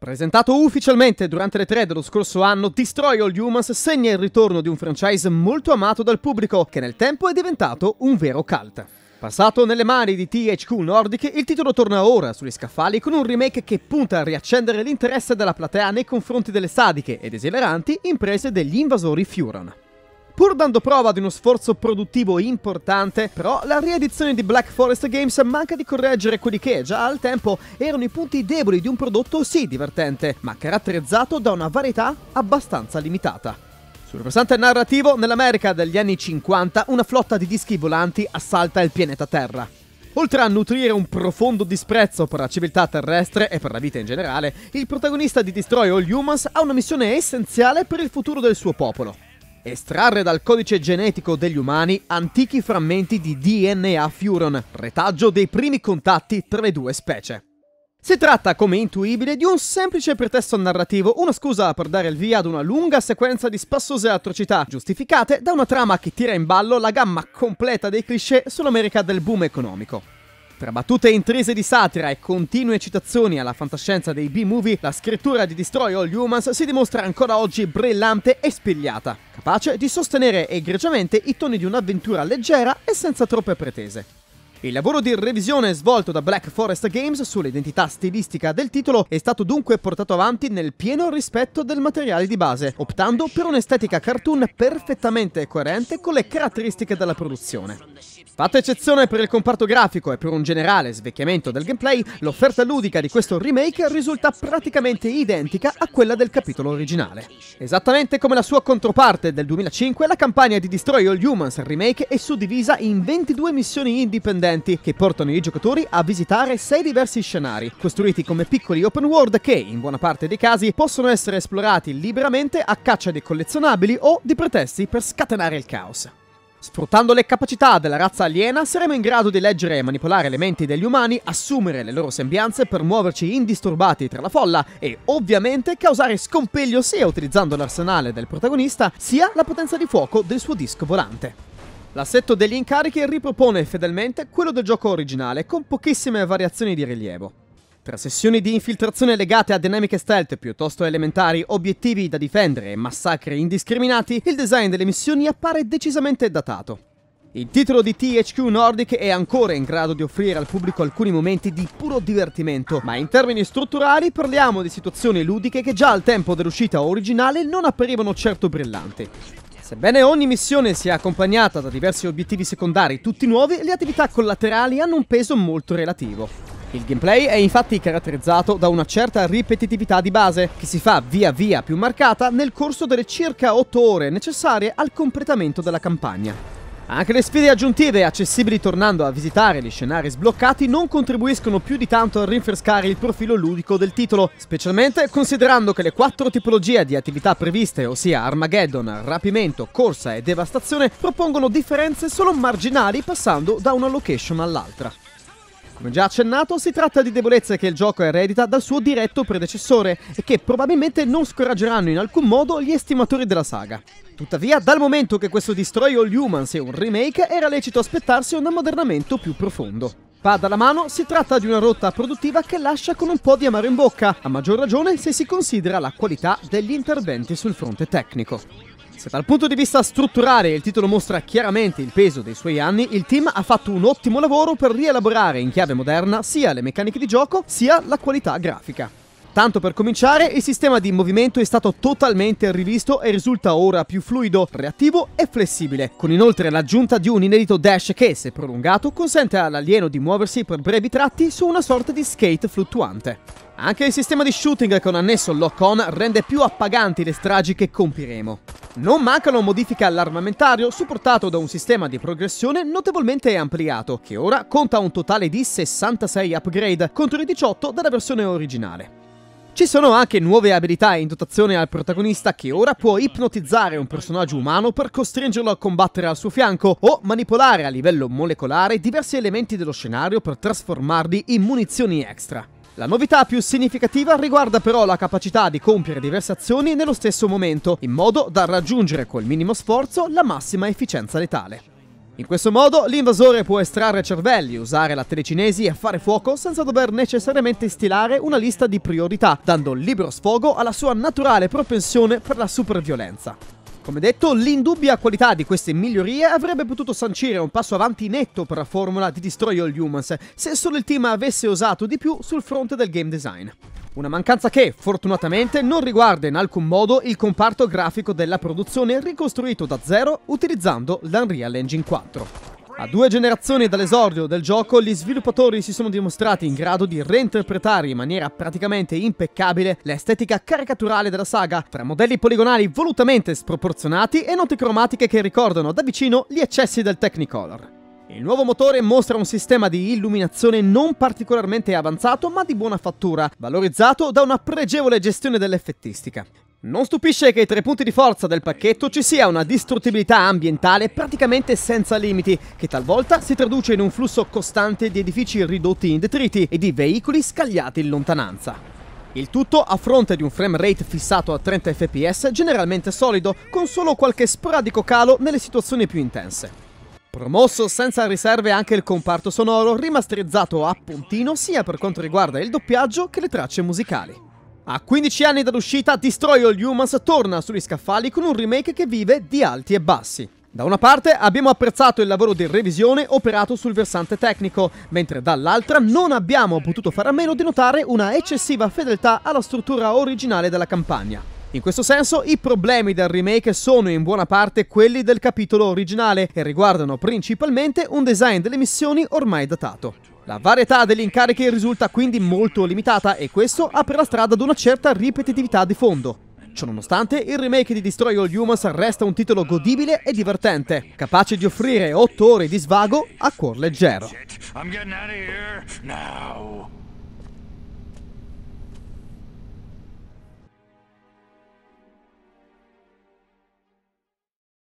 Presentato ufficialmente durante le 3 dello scorso anno, Destroy All Humans segna il ritorno di un franchise molto amato dal pubblico, che nel tempo è diventato un vero cult. Passato nelle mani di THQ Nordic, il titolo torna ora sugli scaffali con un remake che punta a riaccendere l'interesse della platea nei confronti delle sadiche ed esileranti imprese degli invasori Furon. Pur dando prova di uno sforzo produttivo importante, però la riedizione di Black Forest Games manca di correggere quelli che già al tempo erano i punti deboli di un prodotto sì divertente, ma caratterizzato da una varietà abbastanza limitata. Sul versante narrativo, nell'America degli anni 50, una flotta di dischi volanti assalta il pianeta Terra. Oltre a nutrire un profondo disprezzo per la civiltà terrestre e per la vita in generale, il protagonista di Destroy All Humans ha una missione essenziale per il futuro del suo popolo. Estrarre dal codice genetico degli umani antichi frammenti di DNA Furon, retaggio dei primi contatti tra le due specie. Si tratta, come intuibile, di un semplice pretesto narrativo, una scusa per dare il via ad una lunga sequenza di spassose atrocità, giustificate da una trama che tira in ballo la gamma completa dei cliché sull'America del boom economico. Tra battute intrise di satira e continue citazioni alla fantascienza dei B-movie, la scrittura di Destroy All Humans si dimostra ancora oggi brillante e spigliata, capace di sostenere egregiamente i toni di un'avventura leggera e senza troppe pretese. Il lavoro di revisione svolto da Black Forest Games sull'identità stilistica del titolo è stato dunque portato avanti nel pieno rispetto del materiale di base, optando per un'estetica cartoon perfettamente coerente con le caratteristiche della produzione. Fatta eccezione per il comparto grafico e per un generale svecchiamento del gameplay, l'offerta ludica di questo remake risulta praticamente identica a quella del capitolo originale. Esattamente come la sua controparte del 2005, la campagna di Destroy All Humans Remake è suddivisa in 22 missioni indipendenti eventi che portano i giocatori a visitare sei diversi scenari, costruiti come piccoli open world che, in buona parte dei casi, possono essere esplorati liberamente a caccia di collezionabili o di pretesti per scatenare il caos. Sfruttando le capacità della razza aliena saremo in grado di leggere e manipolare elementi degli umani, assumere le loro sembianze per muoverci indisturbati tra la folla e ovviamente causare scompiglio sia utilizzando l'arsenale del protagonista sia la potenza di fuoco del suo disco volante. L'assetto degli incarichi ripropone fedelmente quello del gioco originale, con pochissime variazioni di rilievo. Tra sessioni di infiltrazione legate a dinamiche stealth piuttosto elementari, obiettivi da difendere e massacri indiscriminati, il design delle missioni appare decisamente datato. Il titolo di THQ Nordic è ancora in grado di offrire al pubblico alcuni momenti di puro divertimento, ma in termini strutturali parliamo di situazioni ludiche che già al tempo dell'uscita originale non apparivano certo brillanti. Sebbene ogni missione sia accompagnata da diversi obiettivi secondari tutti nuovi, le attività collaterali hanno un peso molto relativo. Il gameplay è infatti caratterizzato da una certa ripetitività di base, che si fa via via più marcata nel corso delle circa 8 ore necessarie al completamento della campagna. Anche le sfide aggiuntive accessibili tornando a visitare gli scenari sbloccati non contribuiscono più di tanto a rinfrescare il profilo ludico del titolo, specialmente considerando che le quattro tipologie di attività previste, ossia Armageddon, rapimento, corsa e devastazione, propongono differenze solo marginali passando da una location all'altra. Come già accennato, si tratta di debolezze che il gioco eredita dal suo diretto predecessore e che probabilmente non scoraggeranno in alcun modo gli estimatori della saga. Tuttavia, dal momento che questo Destroy All Humans è un remake, era lecito aspettarsi un ammodernamento più profondo. Pada alla mano, si tratta di una rotta produttiva che lascia con un po' di amaro in bocca, a maggior ragione se si considera la qualità degli interventi sul fronte tecnico. Se dal punto di vista strutturale il titolo mostra chiaramente il peso dei suoi anni, il team ha fatto un ottimo lavoro per rielaborare in chiave moderna sia le meccaniche di gioco sia la qualità grafica. Tanto per cominciare, il sistema di movimento è stato totalmente rivisto e risulta ora più fluido, reattivo e flessibile, con inoltre l'aggiunta di un inedito dash che, se prolungato, consente all'alieno di muoversi per brevi tratti su una sorta di skate fluttuante. Anche il sistema di shooting con annesso lock-on rende più appaganti le stragi che compiremo. Non mancano modifiche all'armamentario supportato da un sistema di progressione notevolmente ampliato, che ora conta un totale di 66 upgrade contro i 18 della versione originale. Ci sono anche nuove abilità in dotazione al protagonista che ora può ipnotizzare un personaggio umano per costringerlo a combattere al suo fianco o manipolare a livello molecolare diversi elementi dello scenario per trasformarli in munizioni extra. La novità più significativa riguarda però la capacità di compiere diverse azioni nello stesso momento, in modo da raggiungere col minimo sforzo la massima efficienza letale. In questo modo l'invasore può estrarre cervelli, usare la telecinesi e fare fuoco senza dover necessariamente stilare una lista di priorità, dando libero sfogo alla sua naturale propensione per la superviolenza. Come detto, l'indubbia qualità di queste migliorie avrebbe potuto sancire un passo avanti netto per la formula di Destroy All Humans se solo il team avesse osato di più sul fronte del game design. Una mancanza che, fortunatamente, non riguarda in alcun modo il comparto grafico della produzione ricostruito da zero utilizzando l'Unreal Engine 4. A due generazioni dall'esordio del gioco, gli sviluppatori si sono dimostrati in grado di reinterpretare in maniera praticamente impeccabile l'estetica caricaturale della saga, tra modelli poligonali volutamente sproporzionati e note cromatiche che ricordano da vicino gli eccessi del Technicolor. Il nuovo motore mostra un sistema di illuminazione non particolarmente avanzato ma di buona fattura, valorizzato da una pregevole gestione dell'effettistica. Non stupisce che tra i punti di forza del pacchetto ci sia una distruttibilità ambientale praticamente senza limiti, che talvolta si traduce in un flusso costante di edifici ridotti in detriti e di veicoli scagliati in lontananza. Il tutto a fronte di un frame rate fissato a 30 fps generalmente solido, con solo qualche sporadico calo nelle situazioni più intense. Promosso senza riserve anche il comparto sonoro, rimasterizzato a puntino sia per quanto riguarda il doppiaggio che le tracce musicali. A 15 anni dall'uscita, Destroy All Humans torna sugli scaffali con un remake che vive di alti e bassi. Da una parte abbiamo apprezzato il lavoro di revisione operato sul versante tecnico, mentre dall'altra non abbiamo potuto fare a meno di notare una eccessiva fedeltà alla struttura originale della campagna. In questo senso i problemi del remake sono in buona parte quelli del capitolo originale e riguardano principalmente un design delle missioni ormai datato. La varietà degli incarichi risulta quindi molto limitata e questo apre la strada ad una certa ripetitività di fondo. Ciononostante, il remake di Destroy All Humans resta un titolo godibile e divertente, capace di offrire 8 ore di svago a cuor leggero.